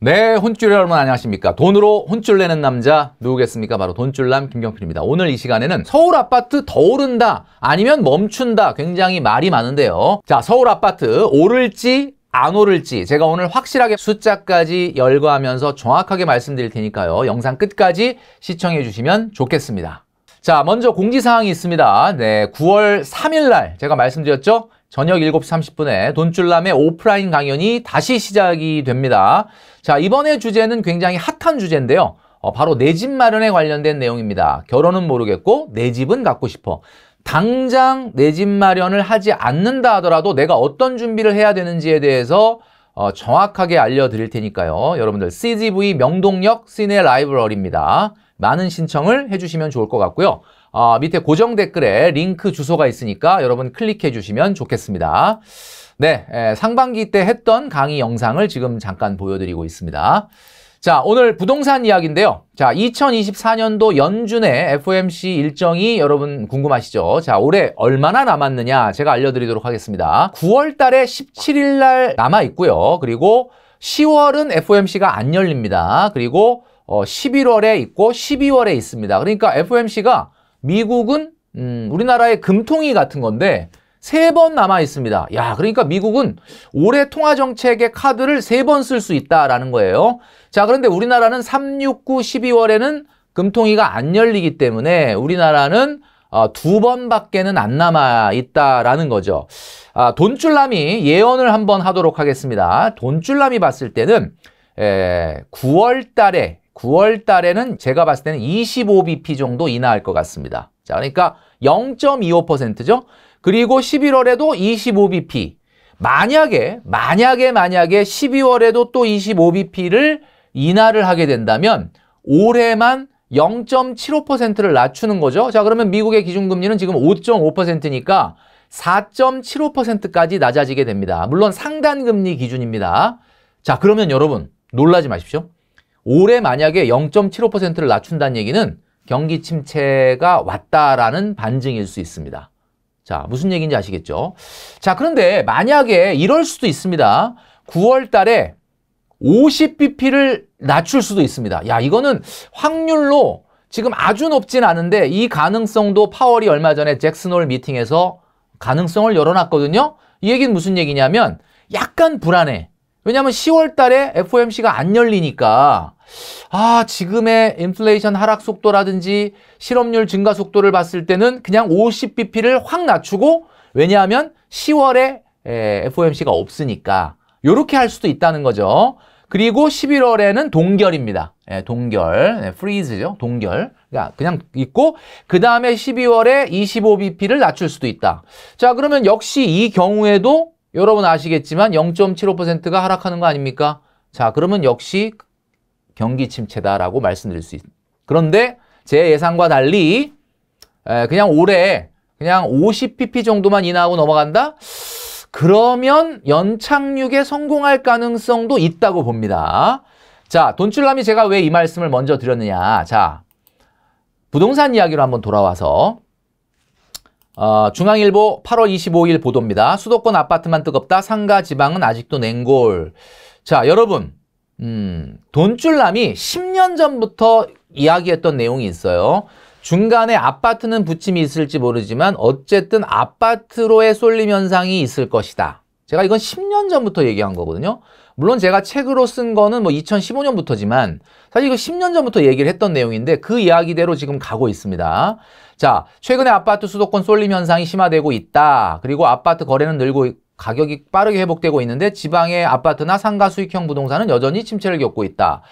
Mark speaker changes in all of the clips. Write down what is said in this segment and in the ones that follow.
Speaker 1: 네, 혼쭐 여러분 안녕하십니까. 돈으로 혼쭐 내는 남자 누구겠습니까? 바로 돈쭐남 김경필입니다. 오늘 이 시간에는 서울 아파트 더 오른다 아니면 멈춘다 굉장히 말이 많은데요. 자, 서울 아파트 오를지 안 오를지 제가 오늘 확실하게 숫자까지 열거하면서 정확하게 말씀드릴 테니까요. 영상 끝까지 시청해 주시면 좋겠습니다. 자, 먼저 공지사항이 있습니다. 네, 9월 3일 날 제가 말씀드렸죠? 저녁 7시 30분에 돈줄남의 오프라인 강연이 다시 시작이 됩니다. 자, 이번에 주제는 굉장히 핫한 주제인데요. 어, 바로 내 집 마련에 관련된 내용입니다. 결혼은 모르겠고 내 집은 갖고 싶어. 당장 내 집 마련을 하지 않는다 하더라도 내가 어떤 준비를 해야 되는지에 대해서 어, 정확하게 알려드릴 테니까요. 여러분들 CGV 명동역 시네 라이브러리입니다. 많은 신청을 해주시면 좋을 것 같고요. 어, 밑에 고정 댓글에 링크 주소가 있으니까 여러분 클릭해 주시면 좋겠습니다. 네, 에, 상반기 때 했던 강의 영상을 지금 잠깐 보여드리고 있습니다. 자, 오늘 부동산 이야기인데요. 자, 2024년도 연준의 FOMC 일정이 여러분 궁금하시죠? 자, 올해 얼마나 남았느냐 제가 알려드리도록 하겠습니다. 9월 달에 17일 날 남아 있고요. 그리고 10월은 FOMC가 안 열립니다. 그리고 어, 11월에 있고 12월에 있습니다. 그러니까 FOMC가 미국은 음, 우리나라의 금통위 같은 건데 세 번 남아 있습니다. 야, 그러니까 미국은 올해 통화 정책의 카드를 세 번 쓸 수 있다라는 거예요. 자, 그런데 우리나라는 3, 6, 9, 12월에는 금통위가 안 열리기 때문에 우리나라는 어, 두 번밖에는 안 남아 있다라는 거죠. 아, 돈줄남이 예언을 한번 하도록 하겠습니다. 돈줄남이 봤을 때는 에, 9월 달에 9월 달에는 제가 봤을 때는 25bp 정도 인하할 것 같습니다. 자, 그러니까 0.25%죠. 그리고 11월에도 25bp. 만약에, 만약에, 만약에 12월에도 또 25bp를 인하를 하게 된다면 올해만 0.75%를 낮추는 거죠. 자, 그러면 미국의 기준금리는 지금 5.5%니까 4.75%까지 낮아지게 됩니다. 물론 상단금리 기준입니다. 자, 그러면 여러분 놀라지 마십시오. 올해 만약에 0.75%를 낮춘다는 얘기는 경기 침체가 왔다라는 반증일 수 있습니다. 자, 무슨 얘기인지 아시겠죠? 자, 그런데 만약에 이럴 수도 있습니다. 9월 달에 50bp를 낮출 수도 있습니다. 야, 이거는 확률로 지금 아주 높진 않은데 이 가능성도 파월이 얼마 전에 잭슨홀 미팅에서 가능성을 열어놨거든요. 이 얘기는 무슨 얘기냐면 약간 불안해. 왜냐하면 10월 달에 FOMC가 안 열리니까 아, 지금의 인플레이션 하락 속도라든지 실업률 증가 속도를 봤을 때는 그냥 50bp를 확 낮추고 왜냐하면 10월에 FOMC가 없으니까 이렇게 할 수도 있다는 거죠. 그리고 11월에는 동결입니다. 예, 동결, 예, 프리즈죠. 동결. 그러니까 그냥 있고 그 다음에 12월에 25bp를 낮출 수도 있다. 자 그러면 역시 이 경우에도 여러분 아시겠지만 0.75%가 하락하는 거 아닙니까? 자 그러면 역시 경기 침체다라고 말씀드릴 수 있습니다. 그런데 제 예상과 달리 그냥 올해 그냥 50pp 정도만 인하하고 넘어간다? 그러면 연착륙에 성공할 가능성도 있다고 봅니다. 자, 돈출남이 제가 왜 이 말씀을 먼저 드렸느냐. 자, 부동산 이야기로 한번 돌아와서 어, 중앙일보 8월 25일 보도입니다. 수도권 아파트만 뜨겁다. 상가 지방은 아직도 냉골. 자, 여러분 음, 돈줄남이 10년 전부터 이야기했던 내용이 있어요. 중간에 아파트는 붙임이 있을지 모르지만 어쨌든 아파트로의 쏠림 현상이 있을 것이다. 제가 이건 10년 전부터 얘기한 거거든요. 물론 제가 책으로 쓴 거는 뭐 2015년부터지만 사실 이거 10년 전부터 얘기를 했던 내용인데 그 이야기대로 지금 가고 있습니다. 자, 최근에 아파트 수도권 쏠림 현상이 심화되고 있다. 그리고 아파트 거래는 늘고 고있 가격이 빠르게 회복되고 있는데 지방의 아파트나 상가 수익형 부동산은 여전히 침체를 겪고 있다.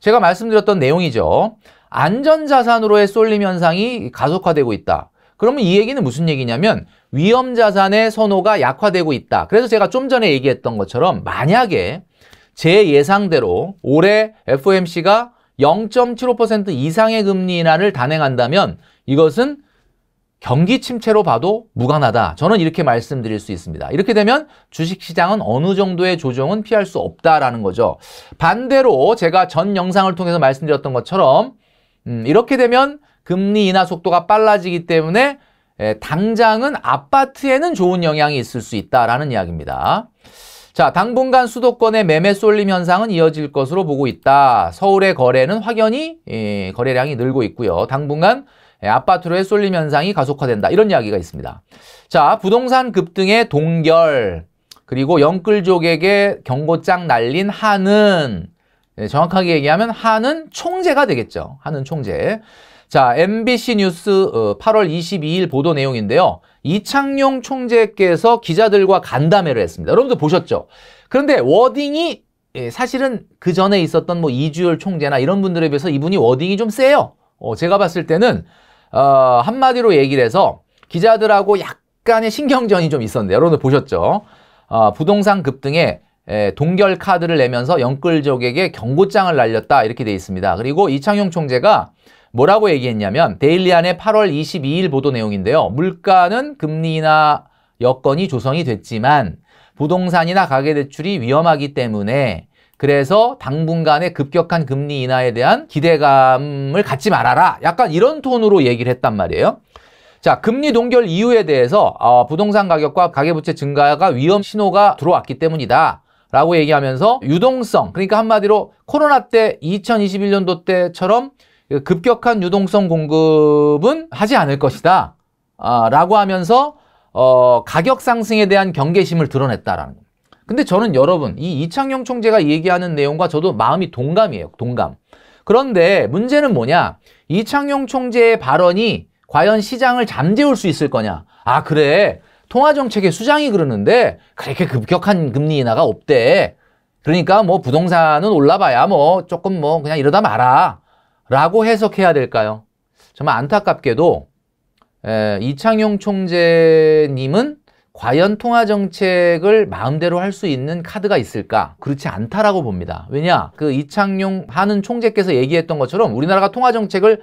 Speaker 1: 제가 말씀드렸던 내용이죠. 안전자산으로의 쏠림 현상이 가속화되고 있다. 그러면 이 얘기는 무슨 얘기냐면 위험자산의 선호가 약화되고 있다. 그래서 제가 좀 전에 얘기했던 것처럼 만약에 제 예상대로 올해 FOMC가 0.75% 이상의 금리 인하를 단행한다면 이것은 경기 침체로 봐도 무관하다. 저는 이렇게 말씀드릴 수 있습니다. 이렇게 되면 주식시장은 어느 정도의 조정은 피할 수 없다라는 거죠. 반대로 제가 전 영상을 통해서 말씀드렸던 것처럼 음, 이렇게 되면 금리 인하 속도가 빨라지기 때문에 에, 당장은 아파트에는 좋은 영향이 있을 수 있다라는 이야기입니다. 자, 당분간 수도권의 매매 쏠림 현상은 이어질 것으로 보고 있다. 서울의 거래는 확연히 에, 예, 거래량이 늘고 있고요. 당분간 예, 아파트로 의쏠림 현상이 가속화된다. 이런 이야기가 있습니다. 자, 부동산 급등의 동결, 그리고 영끌족에게 경고장 날린 한은, 예, 정확하게 얘기하면 한은 총재가 되겠죠. 한은 총재. 자, MBC 뉴스 8월 어, 22일 보도 내용인데요. 이창용 총재께서 기자들과 간담회를 했습니다. 여러분들 보셨죠? 그런데 워딩이 예, 사실은 그 전에 있었던 뭐 이주열 총재나 이런 분들에 비해서 이분이 워딩이 좀 세요. 어, 제가 봤을 때는 어, 한마디로 얘기를 해서 기자들하고 약간의 신경전이 좀 있었는데 여러분들 보셨죠? 어, 부동산 급등에 에, 동결 카드를 내면서 영끌족에게 경고장을 날렸다 이렇게 돼 있습니다. 그리고 이창용 총재가 뭐라고 얘기했냐면 데일리안의 8월 22일 보도 내용인데요. 물가는 금리나 여건이 조성이 됐지만 부동산이나 가계대출이 위험하기 때문에 그래서 당분간의 급격한 금리 인하에 대한 기대감을 갖지 말아라. 약간 이런 톤으로 얘기를 했단 말이에요. 자, 금리 동결 이후에 대해서 어, 부동산 가격과 가계부채 증가가 위험 신호가 들어왔기 때문이다. 라고 얘기하면서 유동성, 그러니까 한마디로 코로나 때 2021년도 때처럼 급격한 유동성 공급은 하지 않을 것이다. 아, 라고 하면서 어, 가격 상승에 대한 경계심을 드러냈다라는 거. 근데 저는 여러분 이 이창용 총재가 얘기하는 내용과 저도 마음이 동감이에요. 동감. 그런데 문제는 뭐냐? 이창용 총재의 발언이 과연 시장을 잠재울 수 있을 거냐? 아 그래 통화정책의 수장이 그러는데 그렇게 급격한 금리 인하가 없대. 그러니까 뭐 부동산은 올라봐야 뭐 조금 뭐 그냥 이러다 말아 라고 해석해야 될까요? 정말 안타깝게도 에, 이창용 총재님은 과연 통화 정책을 마음대로 할 수 있는 카드가 있을까? 그렇지 않다라고 봅니다. 왜냐? 그 이창용 하는 총재께서 얘기했던 것처럼 우리나라가 통화 정책을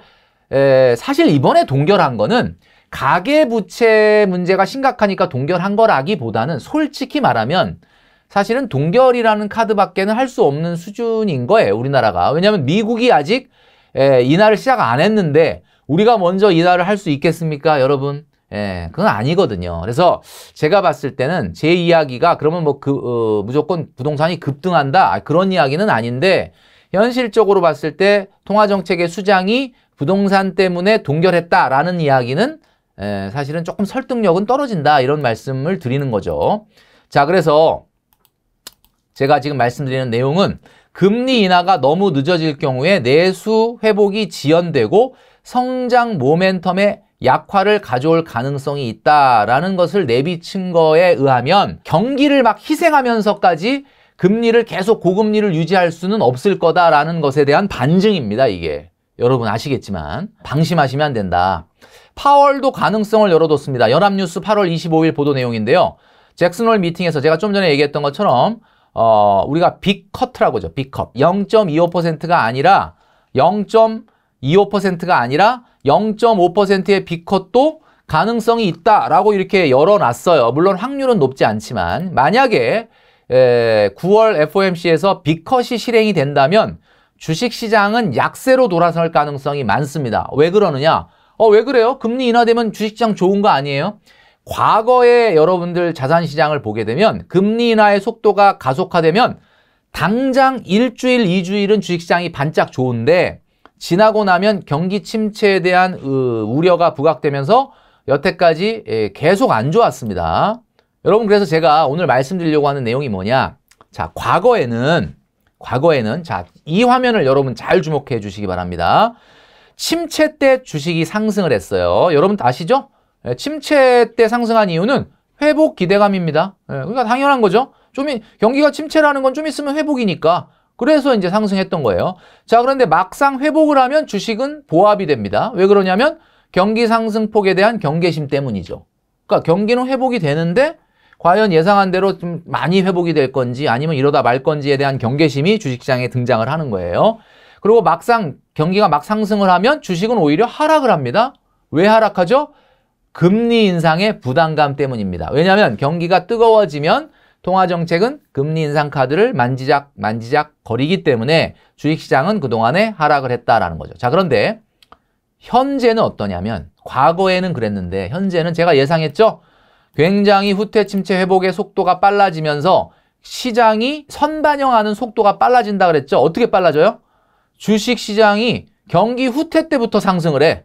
Speaker 1: 에, 사실 이번에 동결한 거는 가계부채 문제가 심각하니까 동결한 거라기보다는 솔직히 말하면 사실은 동결이라는 카드밖에는 할 수 없는 수준인 거예요. 우리나라가. 왜냐하면 미국이 아직 에, 인하를 시작 안 했는데 우리가 먼저 이날을 할 수 있겠습니까? 여러분. 예, 그건 아니거든요. 그래서 제가 봤을 때는 제 이야기가 그러면 뭐 그, 어, 무조건 부동산이 급등한다. 아, 그런 이야기는 아닌데, 현실적으로 봤을 때 통화정책의 수장이 부동산 때문에 동결했다라는 이야기는 에, 예, 사실은 조금 설득력은 떨어진다. 이런 말씀을 드리는 거죠. 자, 그래서 제가 지금 말씀드리는 내용은 금리 인하가 너무 늦어질 경우에 내수 회복이 지연되고 성장 모멘텀에 약화를 가져올 가능성이 있다라는 것을 내비친 거에 의하면 경기를 막 희생하면서까지 금리를 계속 고금리를 유지할 수는 없을 거다라는 것에 대한 반증입니다, 이게. 여러분 아시겠지만 방심하시면 안 된다. 파월도 가능성을 열어뒀습니다. 연합뉴스 8월 25일 보도 내용인데요. 잭슨홀 미팅에서 제가 좀 전에 얘기했던 것처럼 어, 우리가 빅컷이라고 하죠. 빅컷. 0.25%가 아니라 0.25%가 아니라 0.5%의 비컷도 가능성이 있다라고 이렇게 열어놨어요. 물론 확률은 높지 않지만 만약에 9월 FOMC에서 비컷이 실행이 된다면 주식시장은 약세로 돌아설 가능성이 많습니다. 왜 그러느냐? 어, 왜 그래요? 금리 인하되면 주식시장 좋은 거 아니에요? 과거에 여러분들 자산시장을 보게 되면 금리 인하의 속도가 가속화되면 당장 일주일, 이주일은 주식시장이 반짝 좋은데 지나고 나면 경기 침체에 대한 우려가 부각되면서 여태까지 예, 계속 안 좋았습니다. 여러분 그래서 제가 오늘 말씀드리려고 하는 내용이 뭐냐? 자, 과거에는 과거에는 자, 이 화면을 여러분 잘 주목해 주시기 바랍니다. 침체 때 주식이 상승을 했어요. 여러분 아시죠? 예, 침체 때 상승한 이유는 회복 기대감입니다. 예, 그러니까 당연한 거죠. 좀 경기가 침체라는 건 좀 있으면 회복이니까 그래서 이제 상승했던 거예요. 자, 그런데 막상 회복을 하면 주식은 보합이 됩니다. 왜 그러냐면 경기 상승폭에 대한 경계심 때문이죠. 그러니까 경기는 회복이 되는데 과연 예상한 대로 좀 많이 회복이 될 건지 아니면 이러다 말 건지에 대한 경계심이 주식시장에 등장을 하는 거예요. 그리고 막상 경기가 막 상승을 하면 주식은 오히려 하락을 합니다. 왜 하락하죠? 금리 인상의 부담감 때문입니다. 왜냐하면 경기가 뜨거워지면 통화정책은 금리 인상 카드를 만지작 만지작 거리기 때문에 주식시장은 그동안에 하락을 했다라는 거죠. 자 그런데 현재는 어떠냐면 과거에는 그랬는데 현재는 제가 예상했죠. 굉장히 후퇴 침체 회복의 속도가 빨라지면서 시장이 선반영하는 속도가 빨라진다 그랬죠. 어떻게 빨라져요? 주식 시장이 경기 후퇴 때부터 상승을 해.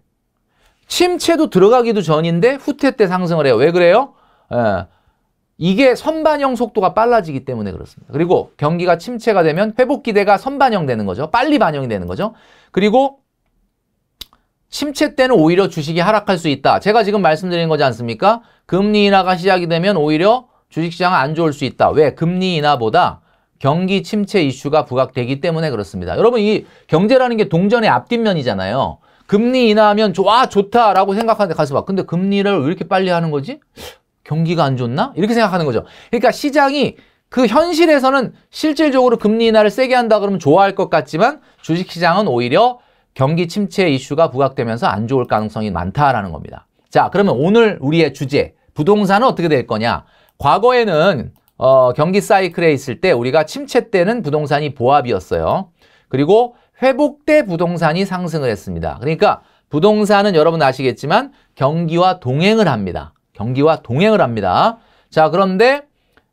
Speaker 1: 침체도 들어가기도 전인데 후퇴 때 상승을 해요. 왜 그래요? 예, 이게 선반영 속도가 빨라지기 때문에 그렇습니다. 그리고 경기가 침체가 되면 회복 기대가 선반영되는 거죠. 빨리 반영이 되는 거죠. 그리고 침체 때는 오히려 주식이 하락할 수 있다. 제가 지금 말씀드린 거지 않습니까? 금리 인하가 시작이 되면 오히려 주식시장은 안 좋을 수 있다. 왜? 금리 인하보다 경기 침체 이슈가 부각되기 때문에 그렇습니다. 여러분 이 경제라는 게 동전의 앞뒷면이잖아요. 금리 인하하면 좋아 좋다라고 생각하는데 가서 봐. 근데 금리를 왜 이렇게 빨리 하는 거지? 경기가 안 좋나? 이렇게 생각하는 거죠. 그러니까 시장이 그 현실에서는 실질적으로 금리 인하를 세게 한다 그러면 좋아할 것 같지만 주식시장은 오히려 경기 침체 이슈가 부각되면서 안 좋을 가능성이 많다라는 겁니다. 자, 그러면 오늘 우리의 주제, 부동산은 어떻게 될 거냐? 과거에는 어, 경기 사이클에 있을 때 우리가 침체 때는 부동산이 보합이었어요. 그리고 회복 때 부동산이 상승을 했습니다. 그러니까 부동산은 여러분 아시겠지만 경기와 동행을 합니다. 경기와 동행을 합니다. 자, 그런데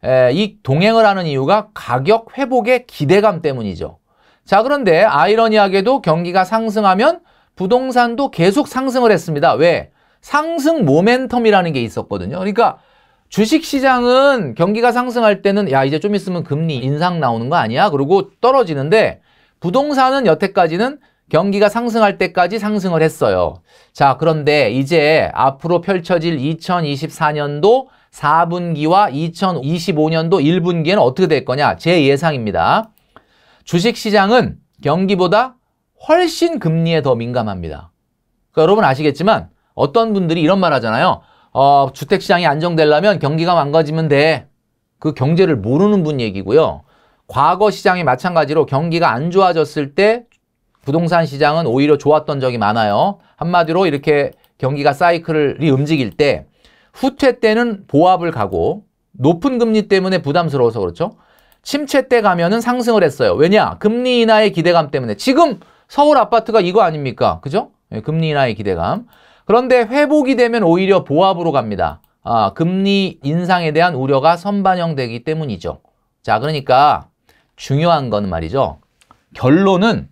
Speaker 1: 에, 이 동행을 하는 이유가 가격 회복의 기대감 때문이죠. 자, 그런데 아이러니하게도 경기가 상승하면 부동산도 계속 상승을 했습니다. 왜? 상승 모멘텀이라는 게 있었거든요. 그러니까 주식시장은 경기가 상승할 때는 야 이제 좀 있으면 금리 인상 나오는 거 아니야? 그리고 떨어지는데 부동산은 여태까지는 경기가 상승할 때까지 상승을 했어요. 자, 그런데 이제 앞으로 펼쳐질 2024년도 4분기와 2025년도 1분기에는 어떻게 될 거냐? 제 예상입니다. 주식시장은 경기보다 훨씬 금리에 더 민감합니다. 그러니까 여러분 아시겠지만 어떤 분들이 이런 말 하잖아요. 어, 주택시장이 안정되려면 경기가 망가지면 돼. 그 경제를 모르는 분 얘기고요. 과거 시장이 마찬가지로 경기가 안 좋아졌을 때 부동산 시장은 오히려 좋았던 적이 많아요. 한마디로 이렇게 경기가 사이클이 움직일 때 후퇴 때는 보합을 가고 높은 금리 때문에 부담스러워서 그렇죠. 침체 때 가면은 상승을 했어요. 왜냐? 금리 인하의 기대감 때문에. 지금 서울 아파트가 이거 아닙니까? 그죠? 예, 금리 인하의 기대감. 그런데 회복이 되면 오히려 보합으로 갑니다. 아, 금리 인상에 대한 우려가 선반영되기 때문이죠. 자, 그러니까 중요한 건 말이죠. 결론은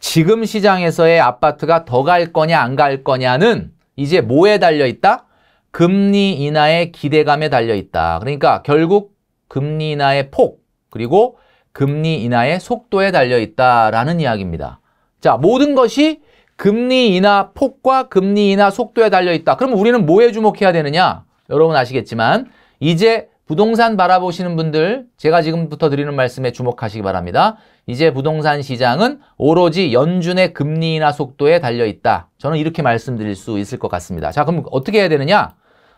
Speaker 1: 지금 시장에서의 아파트가 더 갈 거냐 안 갈 거냐는 이제 뭐에 달려 있다? 금리 인하의 기대감에 달려 있다. 그러니까 결국 금리 인하의 폭 그리고 금리 인하의 속도에 달려 있다라는 이야기입니다. 자, 모든 것이 금리 인하 폭과 금리 인하 속도에 달려 있다. 그럼 우리는 뭐에 주목해야 되느냐? 여러분 아시겠지만 이제 부동산 바라보시는 분들 제가 지금부터 드리는 말씀에 주목하시기 바랍니다. 이제 부동산 시장은 오로지 연준의 금리나 속도에 달려있다. 저는 이렇게 말씀드릴 수 있을 것 같습니다. 자 그럼 어떻게 해야 되느냐?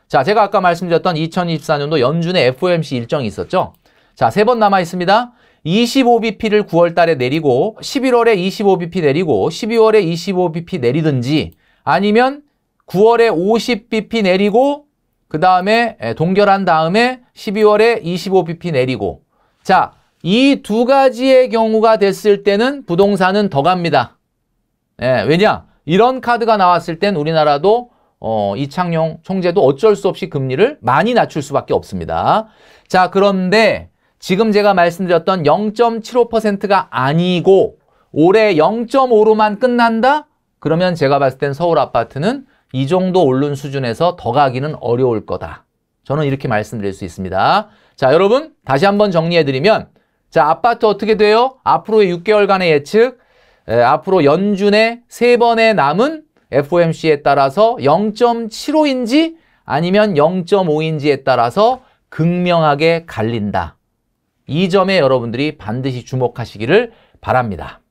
Speaker 1: 자 제가 아까 말씀드렸던 2024년도 연준의 FOMC 일정이 있었죠. 자세 번 남아있습니다. 25BP를 9월 달에 내리고 11월에 25BP 내리고 12월에 25BP 내리든지 아니면 9월에 50BP 내리고 그 다음에 예, 동결한 다음에 12월에 25bp 내리고 자, 이 두 가지의 경우가 됐을 때는 부동산은 더 갑니다. 예, 왜냐? 이런 카드가 나왔을 땐 우리나라도 어, 이창용 총재도 어쩔 수 없이 금리를 많이 낮출 수밖에 없습니다. 자, 그런데 지금 제가 말씀드렸던 0.75%가 아니고 올해 0.5로만 끝난다? 그러면 제가 봤을 땐 서울 아파트는 이 정도 오른 수준에서 더 가기는 어려울 거다. 저는 이렇게 말씀드릴 수 있습니다. 자, 여러분 다시 한번 정리해드리면 자, 아파트 어떻게 돼요? 앞으로의 6개월간의 예측 에, 앞으로 연준의 3번의 남은 FOMC에 따라서 0.75인지 아니면 0.5인지에 따라서 극명하게 갈린다. 이 점에 여러분들이 반드시 주목하시기를 바랍니다.